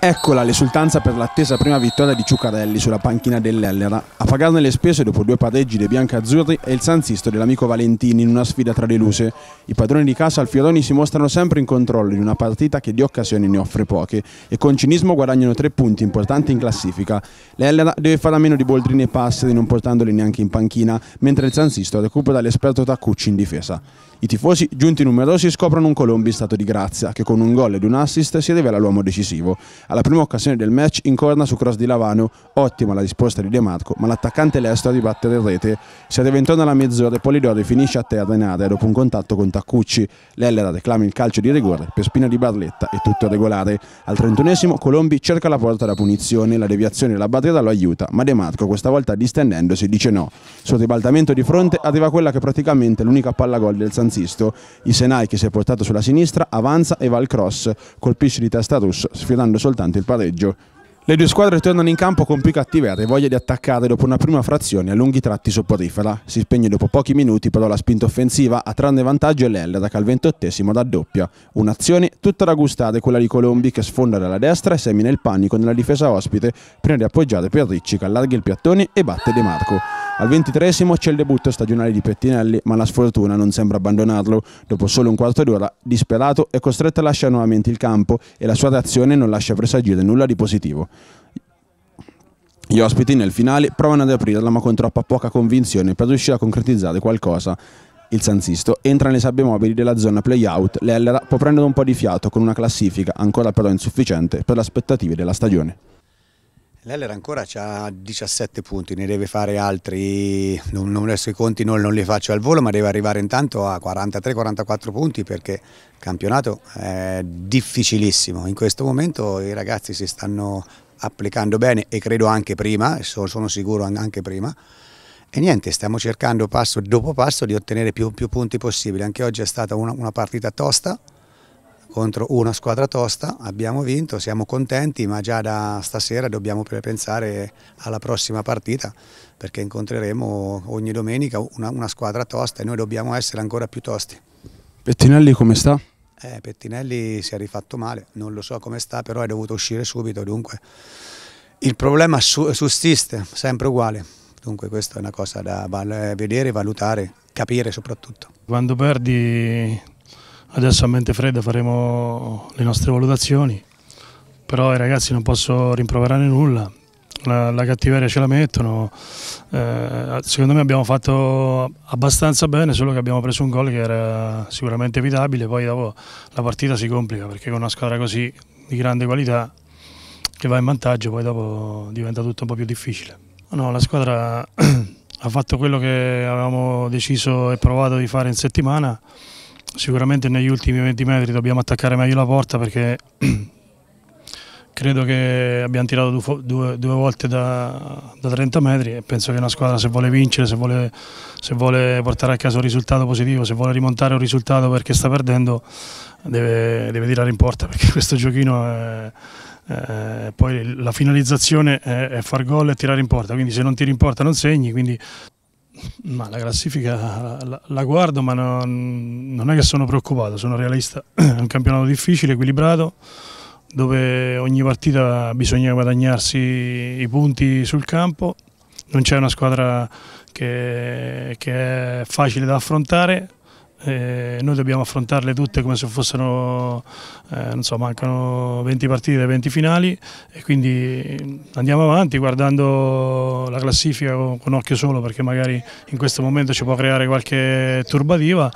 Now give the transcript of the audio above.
Eccola l'esultanza per l'attesa prima vittoria di Ciucarelli sulla panchina dell'Ellera. A pagarne le spese dopo due pareggi dei biancazzurri è il Sanzisto dell'amico Valentini in una sfida tra deluse. I padroni di casa al Fioroni si mostrano sempre in controllo in una partita che di occasioni ne offre poche e con cinismo guadagnano tre punti importanti in classifica. L'Ellera deve fare a meno di Boldrini e Passeri non portandoli neanche in panchina, mentre il Sanzisto recupera l'esperto Taccucci in difesa. I tifosi, giunti numerosi, scoprono un Colombi in stato di grazia che con un gol ed un assist si rivela l'uomo decisivo. Alla alla prima occasione del match incorna su cross di Lavano, ottima la risposta di De Marco, ma l'attaccante destro a ribattere in rete. Si arriva intorno alla mezz'ora e Polidori finisce a terra in area dopo un contatto con Taccucci. L'Ellera reclama il calcio di rigore per spina di Barletta e tutto regolare. Al 31 Colombi cerca la porta da punizione, la deviazione e la barriera lo aiuta, ma De Marco questa volta distendendosi dice no. Sul ribaltamento di fronte arriva quella che praticamente è l'unica palla gol del Sanzisto. Il Senai che si è portato sulla sinistra avanza e va al cross, colpisce di testa russo, sfidando soltanto importante il pareggio. Le due squadre tornano in campo con più cattiveria e voglia di attaccare dopo una prima frazione a lunghi tratti sopporifera. Si spegne dopo pochi minuti però la spinta offensiva a tranne vantaggio l'Ellera che al ventottesimo raddoppia. Un'azione tutta da gustare quella di Colombi che sfonda dalla destra e semina il panico nella difesa ospite prima di appoggiare per Ricci che allarga il piattone e batte De Marco. Al ventitresimo c'è il debutto stagionale di Pettinelli, ma la sfortuna non sembra abbandonarlo. Dopo solo un quarto d'ora, disperato, è costretto a lasciare nuovamente il campo e la sua reazione non lascia presagire nulla di positivo. Gli ospiti nel finale provano ad aprirla ma con troppa poca convinzione per riuscire a concretizzare qualcosa. Il Sanzisto entra nelle sabbie mobili della zona play-out, l'Ellera può prendere un po' di fiato con una classifica ancora però insufficiente per le aspettative della stagione. L'Eller ancora ha 17 punti, ne deve fare altri, non, non, adesso i conti non, non, li faccio al volo, ma deve arrivare intanto a 43-44 punti perché il campionato è difficilissimo. In questo momento i ragazzi si stanno applicando bene e credo anche prima, sono sicuro anche prima. E niente, stiamo cercando passo dopo passo di ottenere più, più punti possibili. Anche oggi è stata una, una partita tosta contro una squadra tosta, abbiamo vinto, siamo contenti, ma già da stasera dobbiamo pensare alla prossima partita perché incontreremo ogni domenica una, una squadra tosta e noi dobbiamo essere ancora più tosti. Pettinelli come sta? Eh, Pettinelli si è rifatto male, non lo so come sta, però è dovuto uscire subito, dunque il problema sussiste, sempre uguale. Dunque questa è una cosa da vedere, valutare, capire soprattutto. Quando perdi Adesso a mente fredda faremo le nostre valutazioni, però ai ragazzi non posso rimproverare nulla, la, la cattiveria ce la mettono, eh, secondo me abbiamo fatto abbastanza bene, solo che abbiamo preso un gol che era sicuramente evitabile, poi dopo la partita si complica perché con una squadra così di grande qualità che va in vantaggio poi dopo diventa tutto un po' più difficile. No, la squadra ha fatto quello che avevamo deciso e provato di fare in settimana sicuramente negli ultimi 20 metri dobbiamo attaccare meglio la porta perché credo che abbiamo tirato due, due, due volte da, da, 30 metri e penso che una squadra se vuole vincere, se vuole, se vuole, portare a casa un risultato positivo, se vuole rimontare un risultato perché sta perdendo deve, deve tirare in porta perché questo giochino è... Eh, poi la finalizzazione è, è far gol e tirare in porta, quindi se non tiri in porta non segni, quindi ma la classifica la, la guardo, ma non, non è che sono preoccupato, sono realista. È un campionato difficile, equilibrato, dove ogni partita bisogna guadagnarsi i punti sul campo. Non c'è una squadra che, che è facile da affrontare, eh, noi dobbiamo affrontarle tutte come se fossero, eh, non so, mancano 20 partite, 20 finali e quindi andiamo avanti guardando la classifica con, con occhio solo perché magari in questo momento ci può creare qualche turbativa,